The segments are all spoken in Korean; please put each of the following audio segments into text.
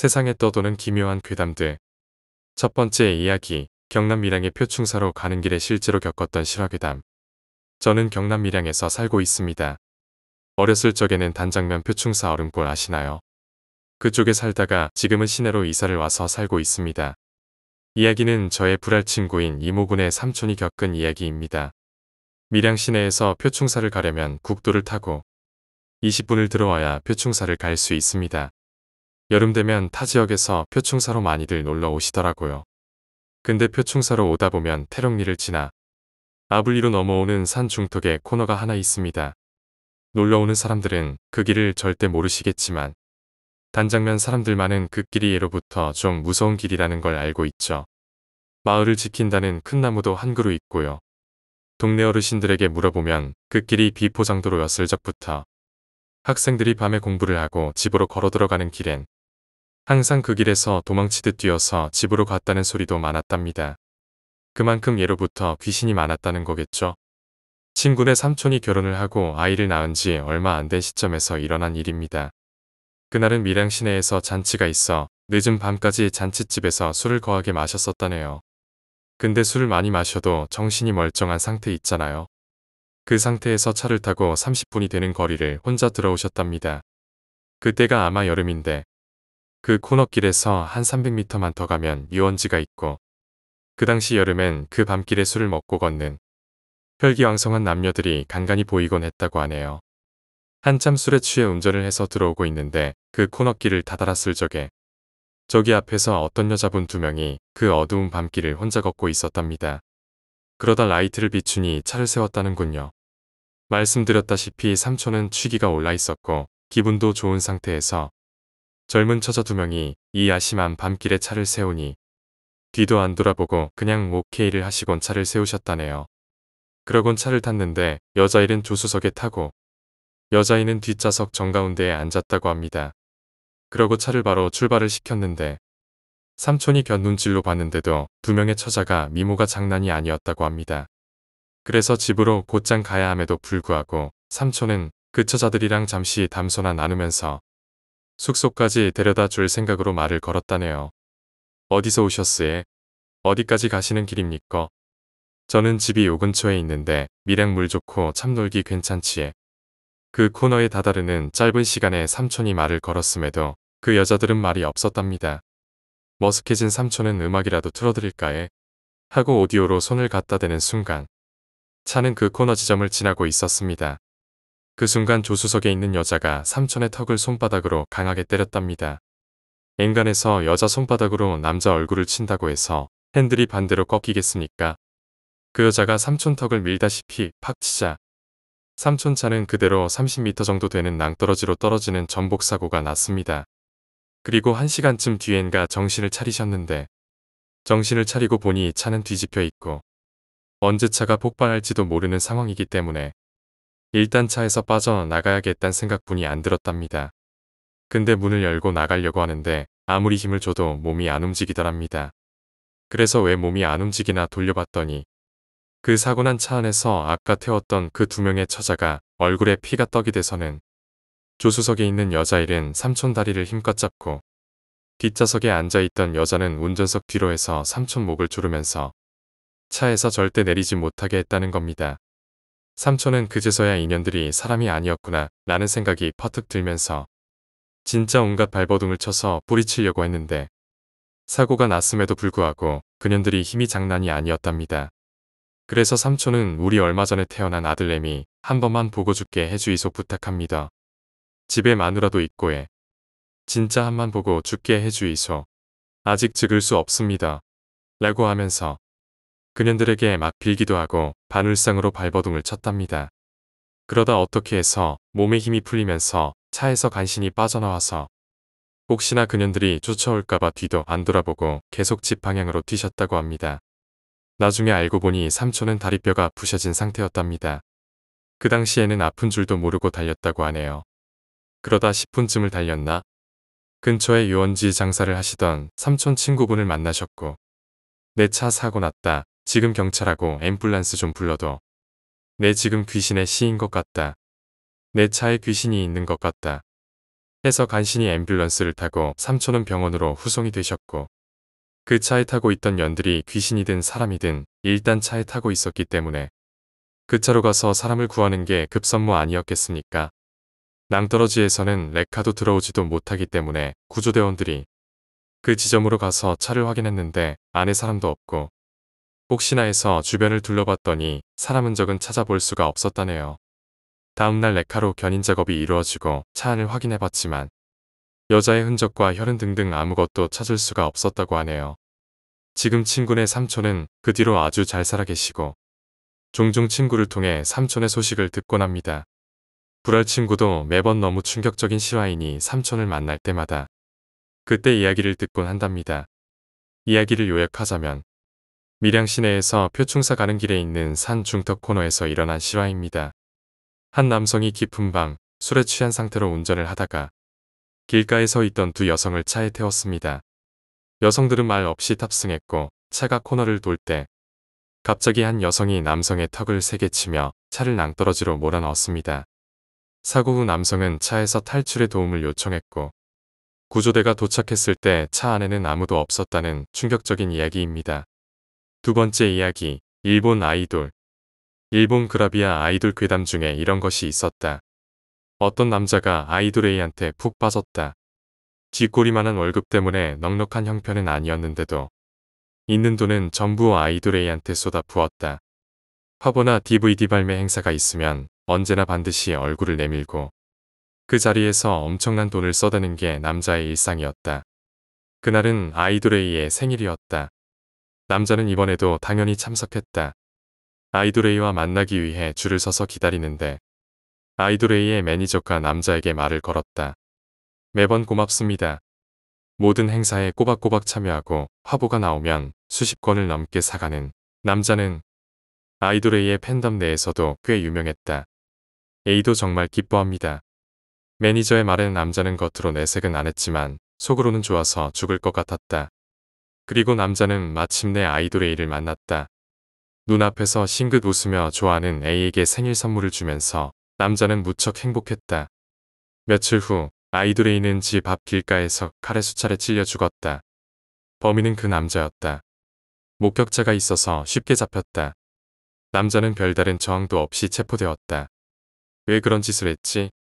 세상에 떠도는 기묘한 괴담들. 첫 번째 이야기, 경남 밀양의 표충사로 가는 길에 실제로 겪었던 실화괴담. 저는 경남 밀양에서 살고 있습니다. 어렸을 적에는 단장면 표충사 얼음골 아시나요? 그쪽에 살다가 지금은 시내로 이사를 와서 살고 있습니다. 이야기는 저의 불알 친구인 이모군의 삼촌이 겪은 이야기입니다. 밀양 시내에서 표충사를 가려면 국도를 타고 20분을 들어와야 표충사를 갈 수 있습니다. 여름 되면 타 지역에서 표충사로 많이들 놀러 오시더라고요. 근데 표충사로 오다 보면 태릉리를 지나 아블리로 넘어오는 산 중턱에 코너가 하나 있습니다. 놀러오는 사람들은 그 길을 절대 모르시겠지만 단장면 사람들만은 그 길이 예로부터 좀 무서운 길이라는 걸 알고 있죠. 마을을 지킨다는 큰 나무도 한 그루 있고요. 동네 어르신들에게 물어보면 그 길이 비포장도로였을 적부터 학생들이 밤에 공부를 하고 집으로 걸어 들어가는 길엔 항상 그 길에서 도망치듯 뛰어서 집으로 갔다는 소리도 많았답니다. 그만큼 예로부터 귀신이 많았다는 거겠죠. 친구네 삼촌이 결혼을 하고 아이를 낳은 지 얼마 안 된 시점에서 일어난 일입니다. 그날은 밀양 시내에서 잔치가 있어 늦은 밤까지 잔치집에서 술을 거하게 마셨었다네요. 근데 술을 많이 마셔도 정신이 멀쩡한 상태 있잖아요. 그 상태에서 차를 타고 30분이 되는 거리를 혼자 들어오셨답니다. 그때가 아마 여름인데 그 코너길에서 한 300m만 더 가면 유원지가 있고 그 당시 여름엔 그 밤길에 술을 먹고 걷는 혈기왕성한 남녀들이 간간히 보이곤 했다고 하네요. 한참 술에 취해 운전을 해서 들어오고 있는데 그 코너길을 다다랐을 적에 저기 앞에서 어떤 여자분 두 명이 그 어두운 밤길을 혼자 걷고 있었답니다. 그러다 라이트를 비추니 차를 세웠다는군요. 말씀드렸다시피 삼촌은 취기가 올라 있었고 기분도 좋은 상태에서 젊은 처자 두 명이 이 야심한 밤길에 차를 세우니 뒤도 안 돌아보고 그냥 오케이를 하시곤 차를 세우셨다네요. 그러곤 차를 탔는데 여자일은 조수석에 타고 여자인은 뒷좌석 정가운데에 앉았다고 합니다. 그러고 차를 바로 출발을 시켰는데 삼촌이 곁눈질로 봤는데도 두 명의 처자가 미모가 장난이 아니었다고 합니다. 그래서 집으로 곧장 가야 함에도 불구하고 삼촌은 그 처자들이랑 잠시 담소나 나누면서 숙소까지 데려다 줄 생각으로 말을 걸었다네요. 어디서 오셨으에? 어디까지 가시는 길입니까? 저는 집이 요 근처에 있는데 밀양물 좋고 참 놀기 괜찮지에. 그 코너에 다다르는 짧은 시간에 삼촌이 말을 걸었음에도 그 여자들은 말이 없었답니다. 머쓱해진 삼촌은 음악이라도 틀어드릴까에 하고 오디오로 손을 갖다 대는 순간 차는 그 코너 지점을 지나고 있었습니다. 그 순간 조수석에 있는 여자가 삼촌의 턱을 손바닥으로 강하게 때렸답니다. 앵간에서 여자 손바닥으로 남자 얼굴을 친다고 해서 핸들이 반대로 꺾이겠습니까? 그 여자가 삼촌 턱을 밀다시피 팍 치자 삼촌 차는 그대로 30m 정도 되는 낭떠러지로 떨어지는 전복사고가 났습니다. 그리고 한 시간쯤 뒤엔가 정신을 차리셨는데 정신을 차리고 보니 차는 뒤집혀 있고 언제 차가 폭발할지도 모르는 상황이기 때문에 일단 차에서 빠져나가야겠다는 생각뿐이 안 들었답니다. 근데 문을 열고 나가려고 하는데 아무리 힘을 줘도 몸이 안 움직이더랍니다. 그래서 왜 몸이 안 움직이나 돌려봤더니 그 사고 난 차 안에서 아까 태웠던 그 두 명의 처자가 얼굴에 피가 떡이 돼서는 조수석에 있는 여자일은 삼촌 다리를 힘껏 잡고 뒷좌석에 앉아있던 여자는 운전석 뒤로 해서 삼촌 목을 조르면서 차에서 절대 내리지 못하게 했다는 겁니다. 삼촌은 그제서야 인연들이 사람이 아니었구나 라는 생각이 퍼뜩 들면서 진짜 온갖 발버둥을 쳐서 뿌리치려고 했는데 사고가 났음에도 불구하고 그년들이 힘이 장난이 아니었답니다. 그래서 삼촌은 우리 얼마 전에 태어난 아들내미 한 번만 보고 죽게 해주이소 부탁합니다. 집에 마누라도 있고 해. 진짜 한만 보고 죽게 해주이소. 아직 즐을수 없습니다. 라고 하면서 그년들에게 맞 빌기도 하고 바늘상으로 발버둥을 쳤답니다. 그러다 어떻게 해서 몸에 힘이 풀리면서 차에서 간신히 빠져나와서 혹시나 그년들이 쫓아올까봐 뒤도 안 돌아보고 계속 집 방향으로 뛰셨다고 합니다. 나중에 알고 보니 삼촌은 다리뼈가 부셔진 상태였답니다. 그 당시에는 아픈 줄도 모르고 달렸다고 하네요. 그러다 10분쯤을 달렸나? 근처에 유원지 장사를 하시던 삼촌 친구분을 만나셨고 내 차 사고 났다. 지금 경찰하고 앰뷸런스 좀 불러둬. 내 지금 귀신의 시인 것 같다. 내 차에 귀신이 있는 것 같다. 해서 간신히 앰뷸런스를 타고 삼촌은 병원으로 후송이 되셨고 그 차에 타고 있던 연들이 귀신이든 사람이든 일단 차에 타고 있었기 때문에 그 차로 가서 사람을 구하는 게 급선무 아니었겠습니까? 낭떠러지에서는 레카도 들어오지도 못하기 때문에 구조대원들이 그 지점으로 가서 차를 확인했는데 안에 사람도 없고 혹시나 해서 주변을 둘러봤더니 사람 흔적은 찾아볼 수가 없었다네요. 다음날 레카로 견인 작업이 이루어지고 차 안을 확인해봤지만 여자의 흔적과 혈흔 등등 아무것도 찾을 수가 없었다고 하네요. 지금 친구네 삼촌은 그 뒤로 아주 잘 살아계시고 종종 친구를 통해 삼촌의 소식을 듣곤 합니다. 불알 친구도 매번 너무 충격적인 실화이니 삼촌을 만날 때마다 그때 이야기를 듣곤 한답니다. 이야기를 요약하자면 밀양 시내에서 표충사 가는 길에 있는 산 중턱 코너에서 일어난 실화입니다. 한 남성이 깊은 밤 술에 취한 상태로 운전을 하다가 길가에 서 있던 두 여성을 차에 태웠습니다. 여성들은 말 없이 탑승했고 차가 코너를 돌 때 갑자기 한 여성이 남성의 턱을 세게 치며 차를 낭떠러지로 몰아넣었습니다. 사고 후 남성은 차에서 탈출의 도움을 요청했고 구조대가 도착했을 때 차 안에는 아무도 없었다는 충격적인 이야기입니다. 두 번째 이야기, 일본 아이돌. 일본 그라비아 아이돌 괴담 중에 이런 것이 있었다. 어떤 남자가 아이돌 A한테 푹 빠졌다. 쥐꼬리만한 월급 때문에 넉넉한 형편은 아니었는데도 있는 돈은 전부 아이돌 A한테 쏟아 부었다. 화보나 DVD 발매 행사가 있으면 언제나 반드시 얼굴을 내밀고 그 자리에서 엄청난 돈을 써대는 게 남자의 일상이었다. 그날은 아이돌 A의 생일이었다. 남자는 이번에도 당연히 참석했다. 아이돌레이와 만나기 위해 줄을 서서 기다리는데 아이돌레이의 매니저가 남자에게 말을 걸었다. 매번 고맙습니다. 모든 행사에 꼬박꼬박 참여하고 화보가 나오면 수십 건을 넘게 사가는 남자는 아이돌레이의 팬덤 내에서도 꽤 유명했다. 에이도 정말 기뻐합니다. 매니저의 말은 남자는 겉으로 내색은 안 했지만 속으로는 좋아서 죽을 것 같았다. 그리고 남자는 마침내 아이돌 A를 만났다. 눈앞에서 싱긋 웃으며 좋아하는 A에게 생일 선물을 주면서 남자는 무척 행복했다. 며칠 후 아이돌 A는 집 앞 길가에서 칼에 수차례 찔려 죽었다. 범인은 그 남자였다. 목격자가 있어서 쉽게 잡혔다. 남자는 별다른 저항도 없이 체포되었다. 왜 그런 짓을 했지?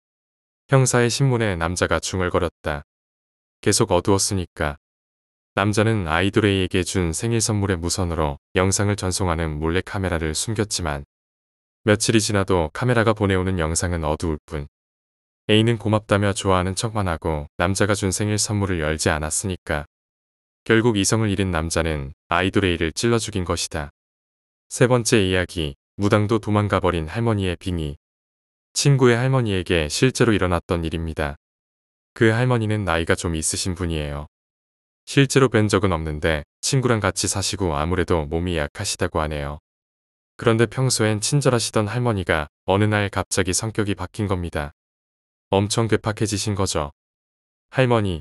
형사의 신문에 남자가 중얼거렸다. 계속 어두웠으니까. 남자는 아이돌에이에게 준 생일 선물의 무선으로 영상을 전송하는 몰래카메라를 숨겼지만 며칠이 지나도 카메라가 보내오는 영상은 어두울 뿐 A는 고맙다며 좋아하는 척만 하고 남자가 준 생일 선물을 열지 않았으니까 결국 이성을 잃은 남자는 아이돌에이를 찔러 죽인 것이다. 세 번째 이야기 무당도 도망가버린 할머니의 빙의 친구의 할머니에게 실제로 일어났던 일입니다. 그 할머니는 나이가 좀 있으신 분이에요. 실제로 뵌 적은 없는데 친구랑 같이 사시고 아무래도 몸이 약하시다고 하네요. 그런데 평소엔 친절하시던 할머니가 어느 날 갑자기 성격이 바뀐 겁니다. 엄청 괴팍해지신 거죠. 할머니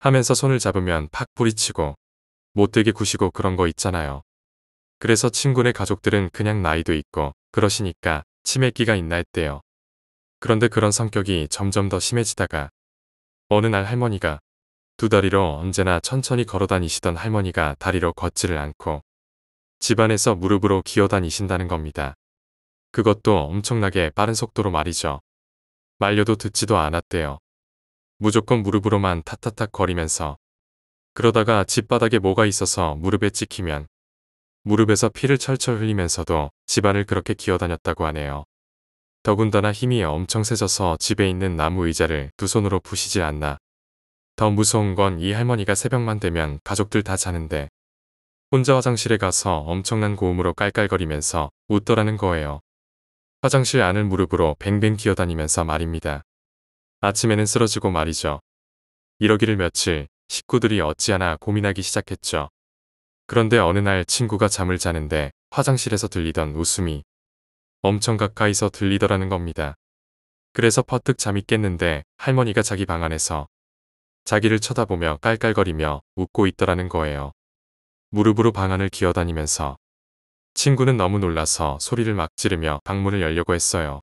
하면서 손을 잡으면 팍 부리치고 못되게 구시고 그런 거 있잖아요. 그래서 친구네 가족들은 그냥 나이도 있고 그러시니까 치매기가 있나 했대요. 그런데 그런 성격이 점점 더 심해지다가 어느 날 할머니가 두 다리로 언제나 천천히 걸어다니시던 할머니가 다리로 걷지를 않고 집안에서 무릎으로 기어다니신다는 겁니다. 그것도 엄청나게 빠른 속도로 말이죠. 말려도 듣지도 않았대요. 무조건 무릎으로만 탁탁탁 거리면서 그러다가 집바닥에 뭐가 있어서 무릎에 찍히면 무릎에서 피를 철철 흘리면서도 집안을 그렇게 기어다녔다고 하네요. 더군다나 힘이 엄청 세져서 집에 있는 나무 의자를 두 손으로 부시지 않나 더 무서운 건 이 할머니가 새벽만 되면 가족들 다 자는데 혼자 화장실에 가서 엄청난 고음으로 깔깔거리면서 웃더라는 거예요. 화장실 안을 무릎으로 뱅뱅 기어다니면서 말입니다. 아침에는 쓰러지고 말이죠. 이러기를 며칠 식구들이 어찌하나 고민하기 시작했죠. 그런데 어느 날 친구가 잠을 자는데 화장실에서 들리던 웃음이 엄청 가까이서 들리더라는 겁니다. 그래서 퍼뜩 잠이 깼는데 할머니가 자기 방 안에서 자기를 쳐다보며 깔깔거리며 웃고 있더라는 거예요. 무릎으로 방 안을 기어다니면서 친구는 너무 놀라서 소리를 막 지르며 방문을 열려고 했어요.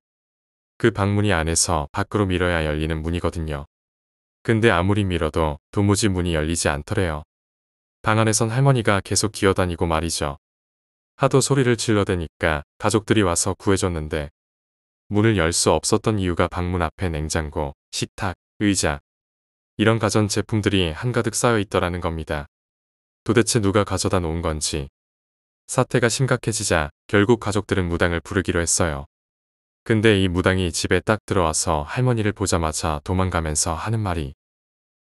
그 방문이 안에서 밖으로 밀어야 열리는 문이거든요. 근데 아무리 밀어도 도무지 문이 열리지 않더래요. 방 안에선 할머니가 계속 기어다니고 말이죠. 하도 소리를 질러대니까 가족들이 와서 구해줬는데 문을 열 수 없었던 이유가 방문 앞에 냉장고, 식탁, 의자, 이런 가전제품들이 한가득 쌓여 있더라는 겁니다. 도대체 누가 가져다 놓은 건지. 사태가 심각해지자 결국 가족들은 무당을 부르기로 했어요. 근데 이 무당이 집에 딱 들어와서 할머니를 보자마자 도망가면서 하는 말이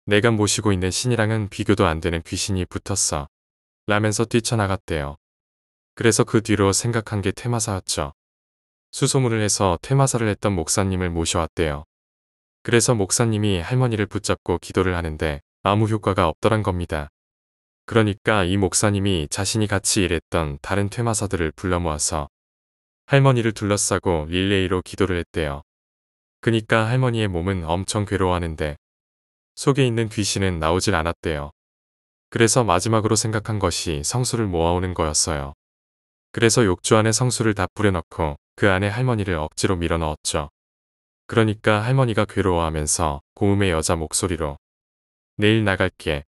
내가 모시고 있는 신이랑은 비교도 안 되는 귀신이 붙었어. 라면서 뛰쳐나갔대요. 그래서 그 뒤로 생각한 게퇴마사였죠 수소문을 해서 퇴마사를 했던 목사님을 모셔왔대요. 그래서 목사님이 할머니를 붙잡고 기도를 하는데 아무 효과가 없더란 겁니다. 그러니까 이 목사님이 자신이 같이 일했던 다른 퇴마사들을 불러 모아서 할머니를 둘러싸고 릴레이로 기도를 했대요. 그니까 할머니의 몸은 엄청 괴로워하는데 속에 있는 귀신은 나오질 않았대요. 그래서 마지막으로 생각한 것이 성수를 모아오는 거였어요. 그래서 욕조 안에 성수를 다 뿌려넣고 그 안에 할머니를 억지로 밀어넣었죠. 그러니까 할머니가 괴로워하면서 고음의 여자 목소리로 내일 나갈게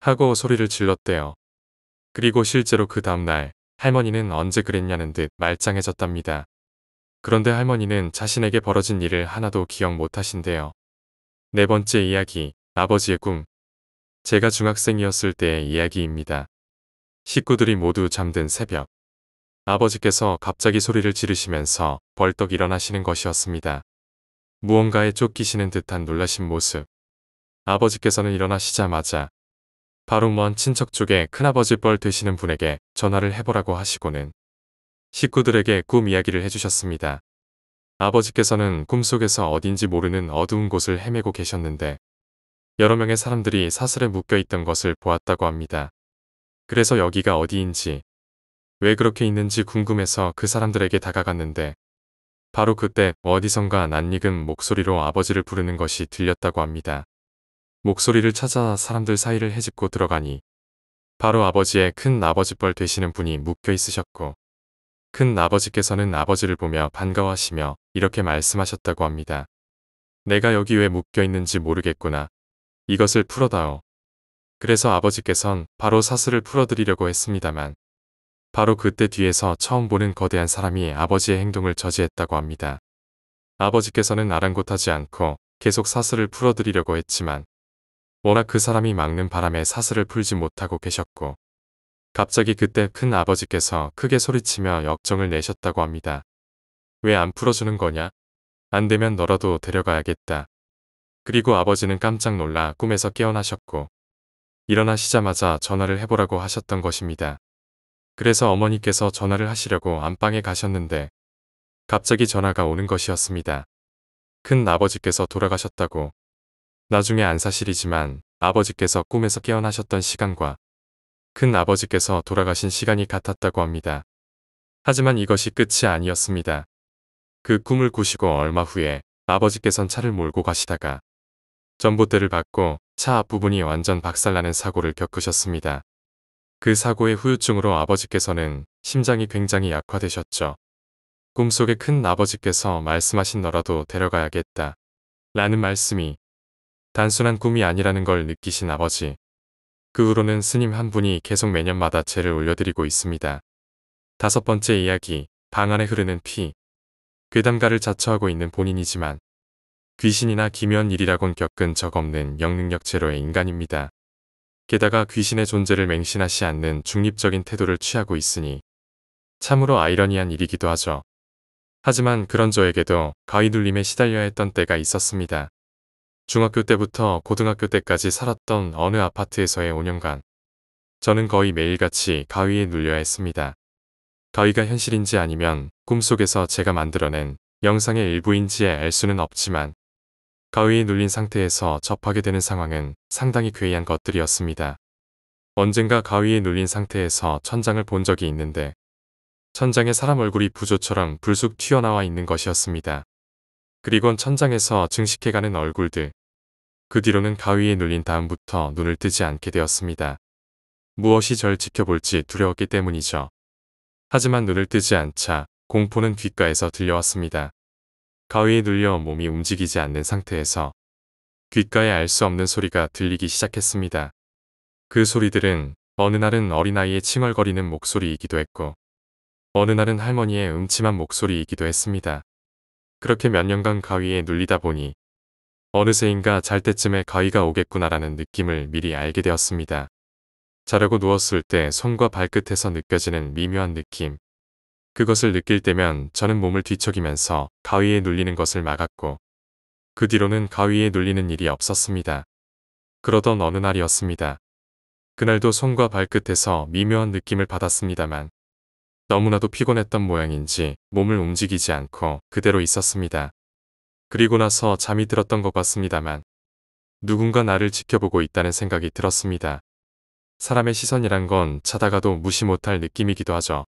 하고 소리를 질렀대요. 그리고 실제로 그 다음날 할머니는 언제 그랬냐는 듯 말짱해졌답니다. 그런데 할머니는 자신에게 벌어진 일을 하나도 기억 못하신대요. 네 번째 이야기, 아버지의 꿈. 제가 중학생이었을 때의 이야기입니다. 식구들이 모두 잠든 새벽. 아버지께서 갑자기 소리를 지르시면서 벌떡 일어나시는 것이었습니다. 무언가에 쫓기시는 듯한 놀라신 모습. 아버지께서는 일어나시자마자 바로 먼 친척 쪽에 큰아버지 뻘 되시는 분에게 전화를 해보라고 하시고는 식구들에게 꿈 이야기를 해주셨습니다. 아버지께서는 꿈속에서 어딘지 모르는 어두운 곳을 헤매고 계셨는데 여러 명의 사람들이 사슬에 묶여있던 것을 보았다고 합니다. 그래서 여기가 어디인지 왜 그렇게 있는지 궁금해서 그 사람들에게 다가갔는데 바로 그때 어디선가 낯익은 목소리로 아버지를 부르는 것이 들렸다고 합니다. 목소리를 찾아 사람들 사이를 헤집고 들어가니 바로 아버지의 큰 아버지뻘 되시는 분이 묶여 있으셨고 큰 아버지께서는 아버지를 보며 반가워하시며 이렇게 말씀하셨다고 합니다. 내가 여기 왜 묶여 있는지 모르겠구나. 이것을 풀어다오. 그래서 아버지께선 바로 사슬을 풀어드리려고 했습니다만 바로 그때 뒤에서 처음 보는 거대한 사람이 아버지의 행동을 저지했다고 합니다. 아버지께서는 아랑곳하지 않고 계속 사슬을 풀어드리려고 했지만 워낙 그 사람이 막는 바람에 사슬을 풀지 못하고 계셨고 갑자기 그때 큰 아버지께서 크게 소리치며 역정을 내셨다고 합니다. 왜 안 풀어주는 거냐? 안 되면 너라도 데려가야겠다. 그리고 아버지는 깜짝 놀라 꿈에서 깨어나셨고 일어나시자마자 전화를 해보라고 하셨던 것입니다. 그래서 어머니께서 전화를 하시려고 안방에 가셨는데 갑자기 전화가 오는 것이었습니다. 큰 아버지께서 돌아가셨다고 나중에 안 사실이지만 아버지께서 꿈에서 깨어나셨던 시간과 큰 아버지께서 돌아가신 시간이 같았다고 합니다. 하지만 이것이 끝이 아니었습니다. 그 꿈을 꾸시고 얼마 후에 아버지께선 차를 몰고 가시다가 전봇대를 받고 차 앞부분이 완전 박살나는 사고를 겪으셨습니다. 그 사고의 후유증으로 아버지께서는 심장이 굉장히 약화되셨죠. 꿈속에 큰 아버지께서 말씀하신 너라도 데려가야겠다. 라는 말씀이 단순한 꿈이 아니라는 걸 느끼신 아버지. 그 후로는 스님 한 분이 계속 매년마다 제를 올려드리고 있습니다. 다섯 번째 이야기, 방 안에 흐르는 피. 괴담가를 자처하고 있는 본인이지만 귀신이나 기묘한 일이라곤 겪은 적 없는 영능력 체로의 인간입니다. 게다가 귀신의 존재를 맹신하지 않는 중립적인 태도를 취하고 있으니 참으로 아이러니한 일이기도 하죠. 하지만 그런 저에게도 가위눌림에 시달려야 했던 때가 있었습니다. 중학교 때부터 고등학교 때까지 살았던 어느 아파트에서의 5년간 저는 거의 매일같이 가위에 눌려야 했습니다. 가위가 현실인지 아니면 꿈속에서 제가 만들어낸 영상의 일부인지 에알 수는 없지만 가위에 눌린 상태에서 접하게 되는 상황은 상당히 괴이한 것들이었습니다. 언젠가 가위에 눌린 상태에서 천장을 본 적이 있는데 천장에 사람 얼굴이 부조처럼 불쑥 튀어나와 있는 것이었습니다. 그리곤 천장에서 증식해가는 얼굴들. 그 뒤로는 가위에 눌린 다음부터 눈을 뜨지 않게 되었습니다. 무엇이 절 지켜볼지 두려웠기 때문이죠. 하지만 눈을 뜨지 않자 공포는 귓가에서 들려왔습니다. 가위에 눌려 몸이 움직이지 않는 상태에서 귓가에 알 수 없는 소리가 들리기 시작했습니다. 그 소리들은 어느 날은 어린아이의 칭얼거리는 목소리이기도 했고 어느 날은 할머니의 음침한 목소리이기도 했습니다. 그렇게 몇 년간 가위에 눌리다 보니 어느새인가 잘 때쯤에 가위가 오겠구나라는 느낌을 미리 알게 되었습니다. 자려고 누웠을 때 손과 발끝에서 느껴지는 미묘한 느낌. 그것을 느낄 때면 저는 몸을 뒤척이면서 가위에 눌리는 것을 막았고 그 뒤로는 가위에 눌리는 일이 없었습니다. 그러던 어느 날이었습니다. 그날도 손과 발끝에서 미묘한 느낌을 받았습니다만 너무나도 피곤했던 모양인지 몸을 움직이지 않고 그대로 있었습니다. 그리고 나서 잠이 들었던 것 같습니다만 누군가 나를 지켜보고 있다는 생각이 들었습니다. 사람의 시선이란 건차다가도 무시 못할 느낌이기도 하죠.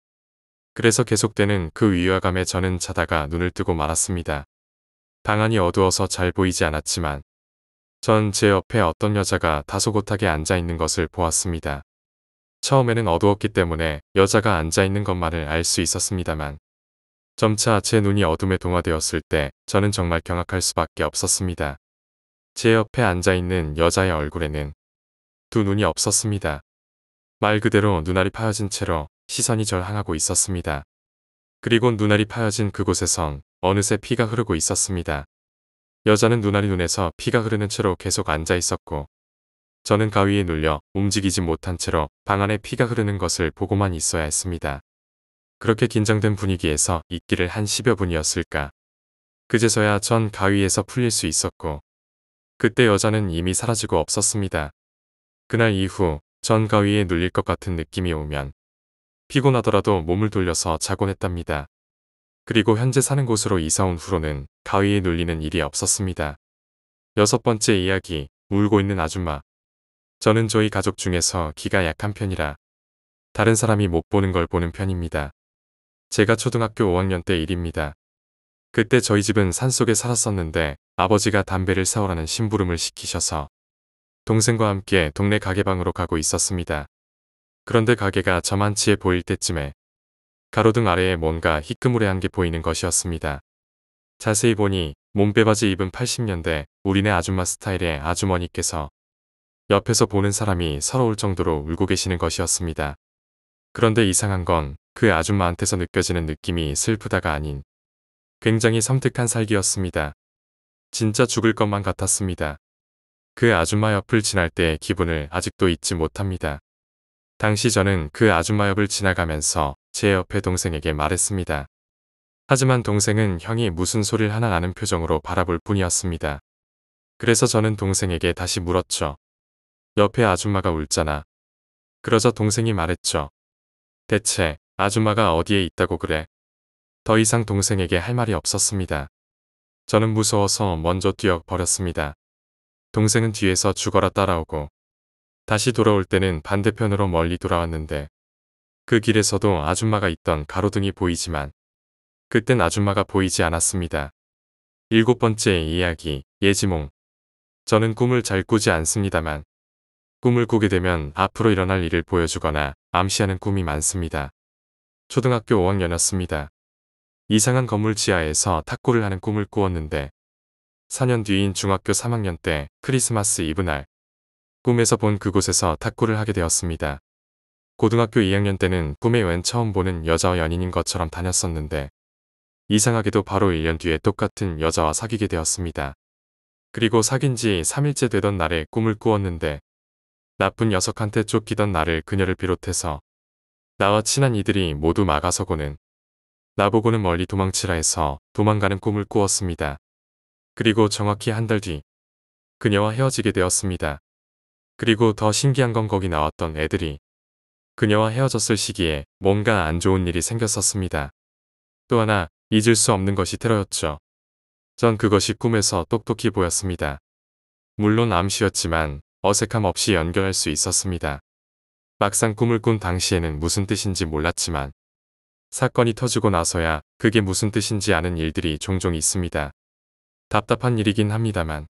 그래서 계속되는 그 위화감에 저는 자다가 눈을 뜨고 말았습니다. 방안이 어두워서 잘 보이지 않았지만 전 제 옆에 어떤 여자가 다소곳하게 앉아있는 것을 보았습니다. 처음에는 어두웠기 때문에 여자가 앉아있는 것만을 알 수 있었습니다만 점차 제 눈이 어둠에 동화되었을 때 저는 정말 경악할 수밖에 없었습니다. 제 옆에 앉아있는 여자의 얼굴에는 두 눈이 없었습니다. 말 그대로 눈알이 파여진 채로 시선이 절항하고 있었습니다. 그리고 눈알이 파여진 그곳에선 어느새 피가 흐르고 있었습니다. 여자는 눈알이 눈에서 피가 흐르는 채로 계속 앉아 있었고 저는 가위에 눌려 움직이지 못한 채로 방 안에 피가 흐르는 것을 보고만 있어야 했습니다. 그렇게 긴장된 분위기에서 있기를 한 10여 분이었을까. 그제서야 전 가위에서 풀릴 수 있었고 그때 여자는 이미 사라지고 없었습니다. 그날 이후 전 가위에 눌릴 것 같은 느낌이 오면 피곤하더라도 몸을 돌려서 자곤 했답니다. 그리고 현재 사는 곳으로 이사온 후로는 가위에 눌리는 일이 없었습니다. 여섯 번째 이야기, 울고 있는 아줌마. 저는 저희 가족 중에서 기가 약한 편이라 다른 사람이 못 보는 걸 보는 편입니다. 제가 초등학교 5학년 때 일입니다. 그때 저희 집은 산속에 살았었는데 아버지가 담배를 사오라는 심부름을 시키셔서 동생과 함께 동네 가게방으로 가고 있었습니다. 그런데 가게가 저만치해 보일 때쯤에 가로등 아래에 뭔가 희끄무레한 게 보이는 것이었습니다. 자세히 보니 몸빼바지 입은 80년대 우리네 아줌마 스타일의 아주머니께서 옆에서 보는 사람이 서러울 정도로 울고 계시는 것이었습니다. 그런데 이상한 건 그 아줌마한테서 느껴지는 느낌이 슬프다가 아닌 굉장히 섬뜩한 살기였습니다. 진짜 죽을 것만 같았습니다. 그 아줌마 옆을 지날 때의 기분을 아직도 잊지 못합니다. 당시 저는 그 아줌마 옆을 지나가면서 제 옆에 동생에게 말했습니다. 하지만 동생은 형이 무슨 소리를 하나 아는 표정으로 바라볼 뿐이었습니다. 그래서 저는 동생에게 다시 물었죠. 옆에 아줌마가 울잖아. 그러자 동생이 말했죠. 대체 아줌마가 어디에 있다고 그래? 더 이상 동생에게 할 말이 없었습니다. 저는 무서워서 먼저 뛰어버렸습니다. 동생은 뒤에서 죽어라 따라오고 다시 돌아올 때는 반대편으로 멀리 돌아왔는데 그 길에서도 아줌마가 있던 가로등이 보이지만 그땐 아줌마가 보이지 않았습니다. 일곱 번째 이야기 예지몽 저는 꿈을 잘 꾸지 않습니다만 꿈을 꾸게 되면 앞으로 일어날 일을 보여주거나 암시하는 꿈이 많습니다. 초등학교 5학년이었습니다. 이상한 건물 지하에서 탁구를 하는 꿈을 꾸었는데 4년 뒤인 중학교 3학년 때 크리스마스 이브날 꿈에서 본 그곳에서 탁구를 하게 되었습니다. 고등학교 2학년 때는 꿈에 웬 처음 보는 여자 와 연인인 것처럼 다녔었는데 이상하게도 바로 1년 뒤에 똑같은 여자와 사귀게 되었습니다. 그리고 사귄 지 3일째 되던 날에 꿈을 꾸었는데 나쁜 녀석한테 쫓기던 나를 그녀를 비롯해서 나와 친한 이들이 모두 막아서고는 나보고는 멀리 도망치라 해서 도망가는 꿈을 꾸었습니다. 그리고 정확히 한 달 뒤 그녀와 헤어지게 되었습니다. 그리고 더 신기한 건 거기 나왔던 애들이 그녀와 헤어졌을 시기에 뭔가 안 좋은 일이 생겼었습니다. 또 하나 잊을 수 없는 것이 테러였죠. 전 그것이 꿈에서 똑똑히 보였습니다. 물론 암시였지만 어색함 없이 연결할 수 있었습니다. 막상 꿈을 꾼 당시에는 무슨 뜻인지 몰랐지만 사건이 터지고 나서야 그게 무슨 뜻인지 아는 일들이 종종 있습니다. 답답한 일이긴 합니다만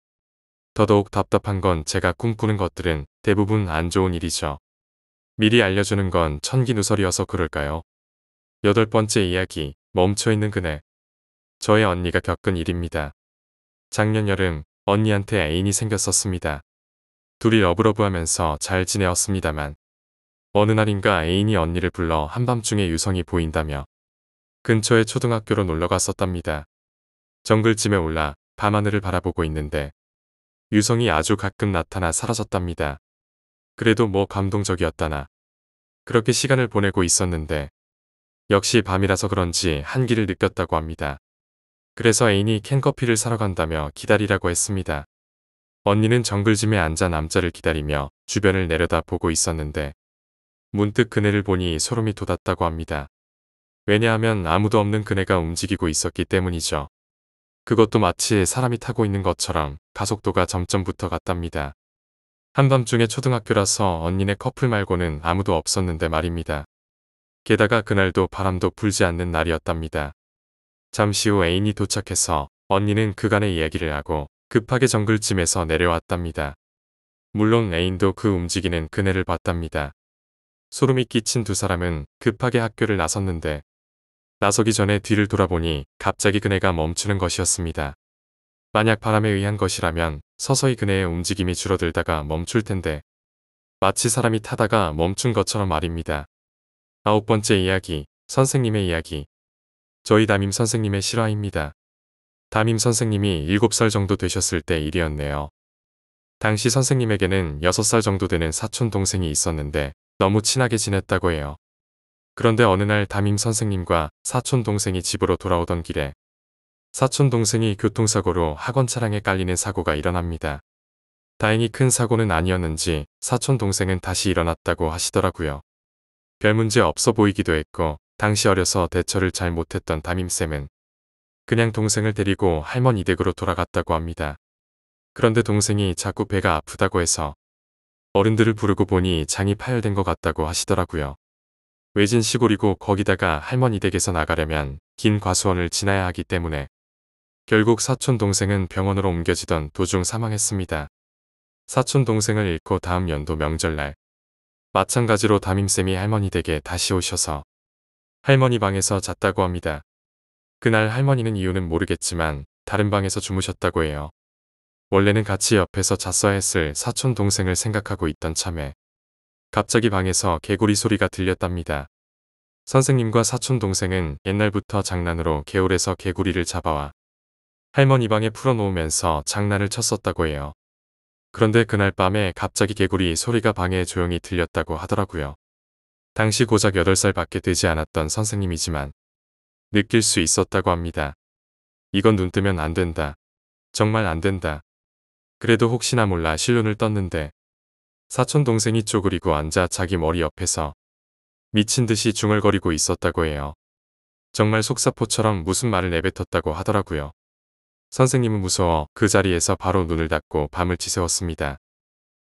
더더욱 답답한 건 제가 꿈꾸는 것들은 대부분 안 좋은 일이죠. 미리 알려주는 건 천기누설이어서 그럴까요? 여덟 번째 이야기, 멈춰있는 그네. 저의 언니가 겪은 일입니다. 작년 여름, 언니한테 애인이 생겼었습니다. 둘이 러브러브 하면서 잘 지내었습니다만, 어느 날인가 애인이 언니를 불러 한밤중에 유성이 보인다며, 근처의 초등학교로 놀러 갔었답니다. 정글짐에 올라 밤하늘을 바라보고 있는데, 유성이 아주 가끔 나타나 사라졌답니다. 그래도 뭐 감동적이었다나. 그렇게 시간을 보내고 있었는데 역시 밤이라서 그런지 한기를 느꼈다고 합니다. 그래서 애인이 캔커피를 사러 간다며 기다리라고 했습니다. 언니는 정글짐에 앉아 남자를 기다리며 주변을 내려다보고 있었는데 문득 그네를 보니 소름이 돋았다고 합니다. 왜냐하면 아무도 없는 그네가 움직이고 있었기 때문이죠. 그것도 마치 사람이 타고 있는 것처럼 가속도가 점점 붙어갔답니다. 한밤중에 초등학교라서 언니네 커플 말고는 아무도 없었는데 말입니다. 게다가 그날도 바람도 불지 않는 날이었답니다. 잠시 후 애인이 도착해서 언니는 그간의 이야기를 하고 급하게 정글쯤에서 내려왔답니다. 물론 애인도 그 움직이는 그네를 봤답니다. 소름이 끼친 두 사람은 급하게 학교를 나섰는데 나서기 전에 뒤를 돌아보니 갑자기 그네가 멈추는 것이었습니다. 만약 바람에 의한 것이라면 서서히 그네의 움직임이 줄어들다가 멈출 텐데 마치 사람이 타다가 멈춘 것처럼 말입니다. 아홉 번째 이야기, 선생님의 이야기. 저희 담임 선생님의 실화입니다. 담임 선생님이 7살 정도 되셨을 때 일이었네요. 당시 선생님에게는 6살 정도 되는 사촌 동생이 있었는데 너무 친하게 지냈다고 해요. 그런데 어느 날 담임 선생님과 사촌 동생이 집으로 돌아오던 길에 사촌 동생이 교통사고로 학원 차량에 깔리는 사고가 일어납니다. 다행히 큰 사고는 아니었는지 사촌 동생은 다시 일어났다고 하시더라고요. 별 문제 없어 보이기도 했고 당시 어려서 대처를 잘 못했던 담임쌤은 그냥 동생을 데리고 할머니 댁으로 돌아갔다고 합니다. 그런데 동생이 자꾸 배가 아프다고 해서 어른들을 부르고 보니 장이 파열된 것 같다고 하시더라고요. 외진 시골이고 거기다가 할머니 댁에서 나가려면 긴 과수원을 지나야 하기 때문에 결국 사촌 동생은 병원으로 옮겨지던 도중 사망했습니다. 사촌 동생을 잃고 다음 연도 명절날 마찬가지로 담임쌤이 할머니 댁에 다시 오셔서 할머니 방에서 잤다고 합니다. 그날 할머니는 이유는 모르겠지만 다른 방에서 주무셨다고 해요. 원래는 같이 옆에서 잤어야 했을 사촌 동생을 생각하고 있던 참에 갑자기 방에서 개구리 소리가 들렸답니다. 선생님과 사촌 동생은 옛날부터 장난으로 개울에서 개구리를 잡아와 할머니 방에 풀어놓으면서 장난을 쳤었다고 해요. 그런데 그날 밤에 갑자기 개구리 소리가 방에 조용히 들렸다고 하더라고요. 당시 고작 8살밖에 되지 않았던 선생님이지만 느낄 수 있었다고 합니다. 이건 눈 뜨면 안 된다. 정말 안 된다. 그래도 혹시나 몰라 실눈을 떴는데 사촌 동생이 쪼그리고 앉아 자기 머리 옆에서 미친 듯이 중얼거리고 있었다고 해요. 정말 속사포처럼 무슨 말을 내뱉었다고 하더라고요. 선생님은 무서워 그 자리에서 바로 눈을 닫고 밤을 지새웠습니다.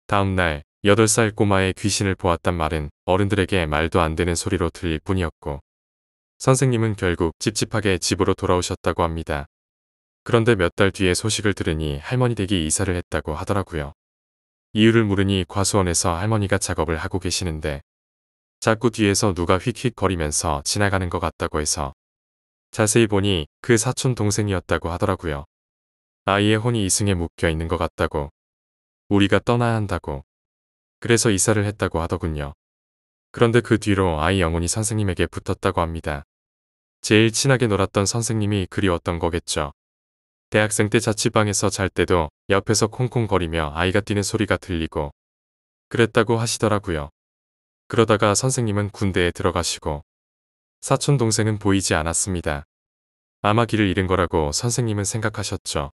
다음날 8살 꼬마의 귀신을 보았단 말은 어른들에게 말도 안 되는 소리로 들릴 뿐이었고 선생님은 결국 찝찝하게 집으로 돌아오셨다고 합니다. 그런데 몇 달 뒤에 소식을 들으니 할머니 댁이 이사를 했다고 하더라고요. 이유를 물으니 과수원에서 할머니가 작업을 하고 계시는데 자꾸 뒤에서 누가 휙휙 거리면서 지나가는 것 같다고 해서 자세히 보니 그 사촌 동생이었다고 하더라고요. 아이의 혼이 이승에 묶여 있는 것 같다고. 우리가 떠나야 한다고. 그래서 이사를 했다고 하더군요. 그런데 그 뒤로 아이 영혼이 선생님에게 붙었다고 합니다. 제일 친하게 놀았던 선생님이 그리웠던 거겠죠. 대학생 때 자취방에서 잘 때도 옆에서 콩콩거리며 아이가 뛰는 소리가 들리고 그랬다고 하시더라고요. 그러다가 선생님은 군대에 들어가시고 사촌 동생은 보이지 않았습니다. 아마 길을 잃은 거라고 선생님은 생각하셨죠.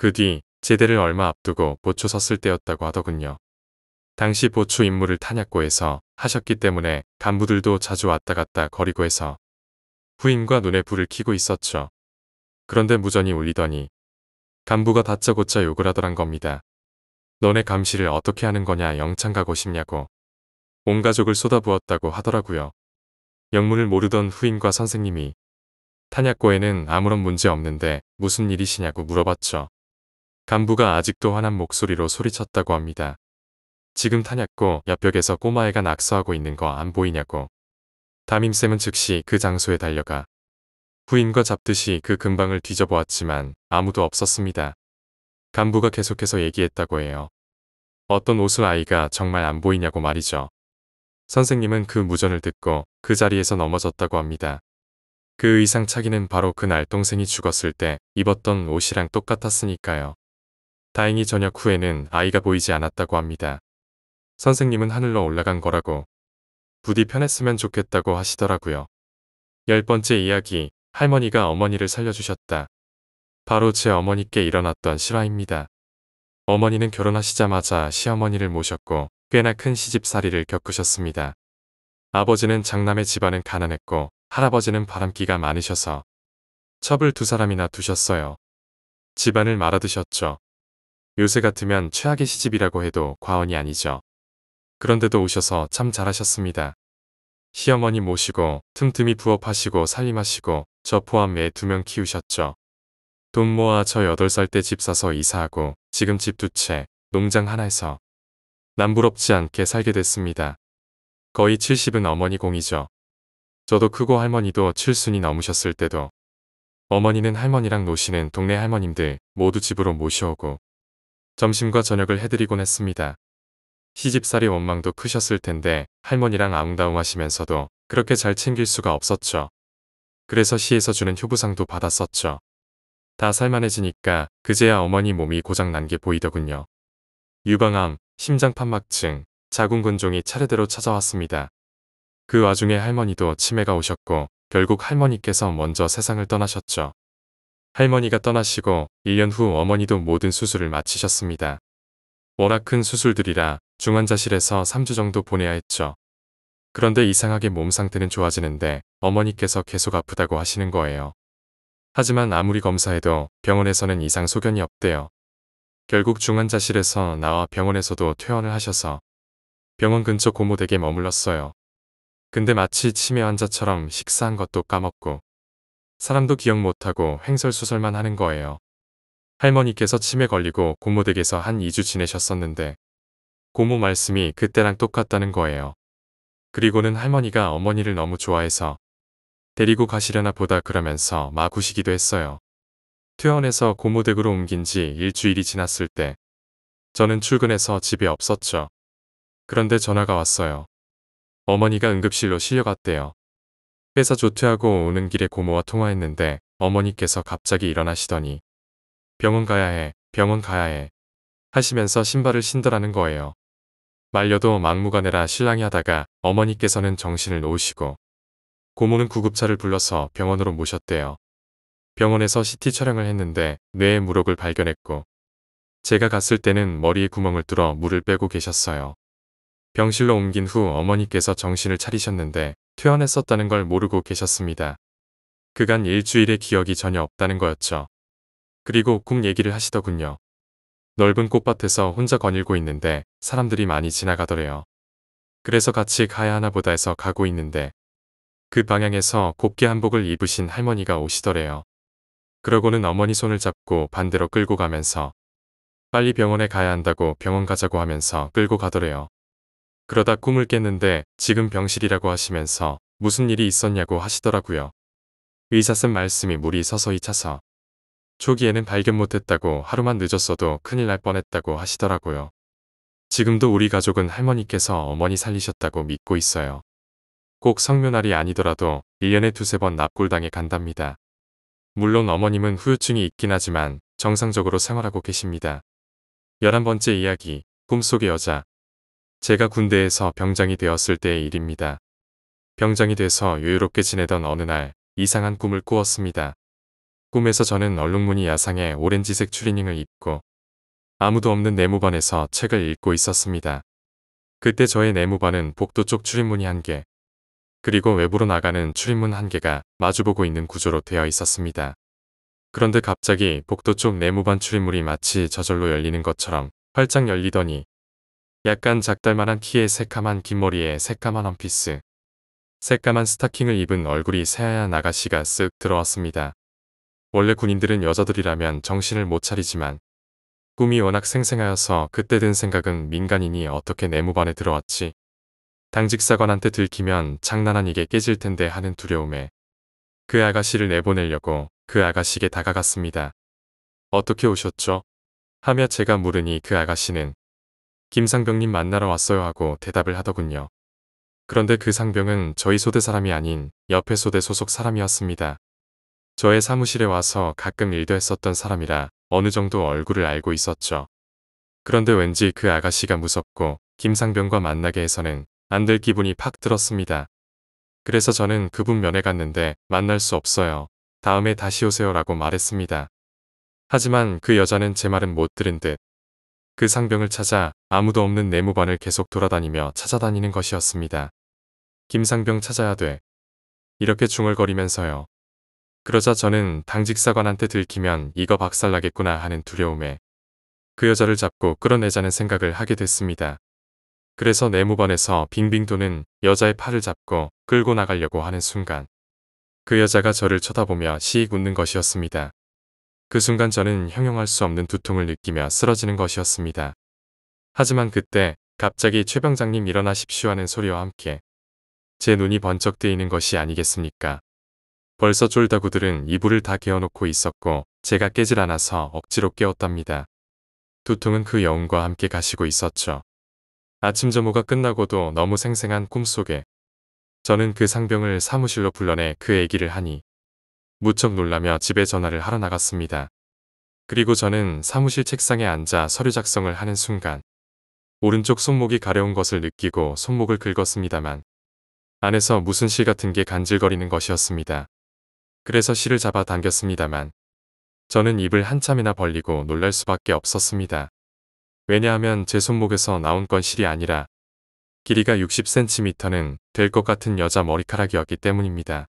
그뒤 제대를 얼마 앞두고 보초 섰을 때였다고 하더군요. 당시 보초 임무를 탄약고에서 하셨기 때문에 간부들도 자주 왔다 갔다 거리고 해서 후임과 눈에 불을 켜고 있었죠. 그런데 무전이 울리더니 간부가 다짜고짜 욕을 하더란 겁니다. 너네 감시를 어떻게 하는 거냐 영창 가고 싶냐고. 온 가족을 쏟아부었다고 하더라고요. 영문을 모르던 후임과 선생님이 탄약고에는 아무런 문제 없는데 무슨 일이시냐고 물어봤죠. 간부가 아직도 화난 목소리로 소리쳤다고 합니다. 지금 탄약고 옆벽에서 꼬마애가 낙서하고 있는 거 안 보이냐고. 담임쌤은 즉시 그 장소에 달려가 부인과 잡듯이 그 근방을 뒤져보았지만 아무도 없었습니다. 간부가 계속해서 얘기했다고 해요. 어떤 옷을 아이가 정말 안 보이냐고 말이죠. 선생님은 그 무전을 듣고 그 자리에서 넘어졌다고 합니다. 그 의상 차기는 바로 그날 동생이 죽었을 때 입었던 옷이랑 똑같았으니까요. 다행히 저녁 후에는 아이가 보이지 않았다고 합니다. 선생님은 하늘로 올라간 거라고 부디 편했으면 좋겠다고 하시더라고요. 열 번째 이야기, 할머니가 어머니를 살려주셨다. 바로 제 어머니께 일어났던 실화입니다. 어머니는 결혼하시자마자 시어머니를 모셨고 꽤나 큰 시집살이를 겪으셨습니다. 아버지는 장남의 집안은 가난했고 할아버지는 바람기가 많으셔서 첩을 두 사람이나 두셨어요. 집안을 말아드셨죠. 요새 같으면 최악의 시집이라고 해도 과언이 아니죠. 그런데도 오셔서 참 잘하셨습니다. 시어머니 모시고 틈틈이 부업하시고 살림하시고 저 포함 외두명 키우셨죠. 돈 모아 저 8살 때 집 사서 이사하고 지금 집 두 채, 농장 하나에서 남부럽지 않게 살게 됐습니다. 거의 70은 어머니 공이죠. 저도 크고 할머니도 7순이 넘으셨을 때도 어머니는 할머니랑 노시는 동네 할머님들 모두 집으로 모셔오고 점심과 저녁을 해드리곤 했습니다. 시집살이 원망도 크셨을 텐데 할머니랑 아웅다웅 하시면서도 그렇게 잘 챙길 수가 없었죠. 그래서 시에서 주는 효부상도 받았었죠. 다 살만해지니까 그제야 어머니 몸이 고장난 게 보이더군요. 유방암, 심장판막증, 자궁근종이 차례대로 찾아왔습니다. 그 와중에 할머니도 치매가 오셨고 결국 할머니께서 먼저 세상을 떠나셨죠. 할머니가 떠나시고 1년 후 어머니도 모든 수술을 마치셨습니다. 워낙 큰 수술들이라 중환자실에서 3주 정도 보내야 했죠. 그런데 이상하게 몸 상태는 좋아지는데 어머니께서 계속 아프다고 하시는 거예요. 하지만 아무리 검사해도 병원에서는 이상 소견이 없대요. 결국 중환자실에서 나와 병원에서도 퇴원을 하셔서 병원 근처 고모댁에 머물렀어요. 근데 마치 치매 환자처럼 식사한 것도 까먹고 사람도 기억 못하고 횡설수설만 하는 거예요. 할머니께서 치매 걸리고 고모 댁에서 한 2주 지내셨었는데 고모 말씀이 그때랑 똑같다는 거예요. 그리고는 할머니가 어머니를 너무 좋아해서 데리고 가시려나 보다 그러면서 마구시기도 했어요. 퇴원해서 고모 댁으로 옮긴 지 일주일이 지났을 때 저는 출근해서 집에 없었죠. 그런데 전화가 왔어요. 어머니가 응급실로 실려갔대요. 회사 조퇴하고 오는 길에 고모와 통화했는데 어머니께서 갑자기 일어나시더니 병원 가야 해, 병원 가야 해 하시면서 신발을 신더라는 거예요. 말려도 막무가내라 실랑이 하다가 어머니께서는 정신을 놓으시고 고모는 구급차를 불러서 병원으로 모셨대요. 병원에서 CT 촬영을 했는데 뇌의 무럭을 발견했고 제가 갔을 때는 머리에 구멍을 뚫어 물을 빼고 계셨어요. 병실로 옮긴 후 어머니께서 정신을 차리셨는데 퇴원했었다는 걸 모르고 계셨습니다. 그간 일주일의 기억이 전혀 없다는 거였죠. 그리고 꿈 얘기를 하시더군요. 넓은 꽃밭에서 혼자 거닐고 있는데 사람들이 많이 지나가더래요. 그래서 같이 가야 하나 보다 해서 가고 있는데 그 방향에서 곱게 한복을 입으신 할머니가 오시더래요. 그러고는 어머니 손을 잡고 반대로 끌고 가면서 빨리 병원에 가야 한다고 병원 가자고 하면서 끌고 가더래요. 그러다 꿈을 깼는데 지금 병실이라고 하시면서 무슨 일이 있었냐고 하시더라고요. 의사쌤 말씀이 물이 서서히 차서 초기에는 발견 못했다고 하루만 늦었어도 큰일 날 뻔했다고 하시더라고요. 지금도 우리 가족은 할머니께서 어머니 살리셨다고 믿고 있어요. 꼭 성묘날이 아니더라도 1년에 두세 번 납골당에 간답니다. 물론 어머님은 후유증이 있긴 하지만 정상적으로 생활하고 계십니다. 11번째 이야기, 꿈속의 여자, 제가 군대에서 병장이 되었을 때의 일입니다. 병장이 돼서 여유롭게 지내던 어느 날 이상한 꿈을 꾸었습니다. 꿈에서 저는 얼룩무늬 야상의 오렌지색 추리닝을 입고 아무도 없는 내무반에서 책을 읽고 있었습니다. 그때 저의 내무반은 복도 쪽 출입문이 한 개, 그리고 외부로 나가는 출입문 한 개가 마주보고 있는 구조로 되어 있었습니다. 그런데 갑자기 복도 쪽 내무반 출입문이 마치 저절로 열리는 것처럼 활짝 열리더니 약간 작달만한 키에 새까만 긴 머리에 새까만 원피스, 새까만 스타킹을 입은 얼굴이 새하얀 아가씨가 쓱 들어왔습니다. 원래 군인들은 여자들이라면 정신을 못 차리지만 꿈이 워낙 생생하여서 그때 든 생각은 민간인이 어떻게 내무반에 들어왔지. 당직사관한테 들키면 장난한 이게 깨질 텐데 하는 두려움에 그 아가씨를 내보내려고 그 아가씨에게 다가갔습니다. 어떻게 오셨죠? 하며 제가 물으니 그 아가씨는 김상병님 만나러 왔어요 하고 대답을 하더군요. 그런데 그 상병은 저희 소대 사람이 아닌 옆에 소대 소속 사람이었습니다. 저의 사무실에 와서 가끔 일도 했었던 사람이라 어느 정도 얼굴을 알고 있었죠. 그런데 왠지 그 아가씨가 무섭고 김상병과 만나게 해서는 안 될 기분이 팍 들었습니다. 그래서 저는 그분 면회 갔는데 만날 수 없어요. 다음에 다시 오세요 라고 말했습니다. 하지만 그 여자는 제 말은 못 들은 듯그 상병을 찾아 아무도 없는 내무반을 계속 돌아다니며 찾아다니는 것이었습니다. 김상병 찾아야 돼. 이렇게 중얼거리면서요. 그러자 저는 당직사관한테 들키면 이거 박살나겠구나 하는 두려움에 그 여자를 잡고 끌어내자는 생각을 하게 됐습니다. 그래서 내무반에서 빙빙 도는 여자의 팔을 잡고 끌고 나가려고 하는 순간 그 여자가 저를 쳐다보며 시익 웃는 것이었습니다. 그 순간 저는 형용할 수 없는 두통을 느끼며 쓰러지는 것이었습니다. 하지만 그때 갑자기 최 병장님 일어나십시오 하는 소리와 함께 제 눈이 번쩍 뜨이는 것이 아니겠습니까. 벌써 쫄다구들은 이불을 다 개어놓고 있었고 제가 깨질 않아서 억지로 깨웠답니다. 두통은 그 여운과 함께 가시고 있었죠. 아침 점호가 끝나고도 너무 생생한 꿈속에 저는 그 상병을 사무실로 불러내 그 얘기를 하니 무척 놀라며 집에 전화를 하러 나갔습니다. 그리고 저는 사무실 책상에 앉아 서류 작성을 하는 순간 오른쪽 손목이 가려운 것을 느끼고 손목을 긁었습니다만 안에서 무슨 실 같은 게 간질거리는 것이었습니다. 그래서 실을 잡아 당겼습니다만 저는 입을 한참이나 벌리고 놀랄 수밖에 없었습니다. 왜냐하면 제 손목에서 나온 건 실이 아니라 길이가 60cm는 될 것 같은 여자 머리카락이었기 때문입니다.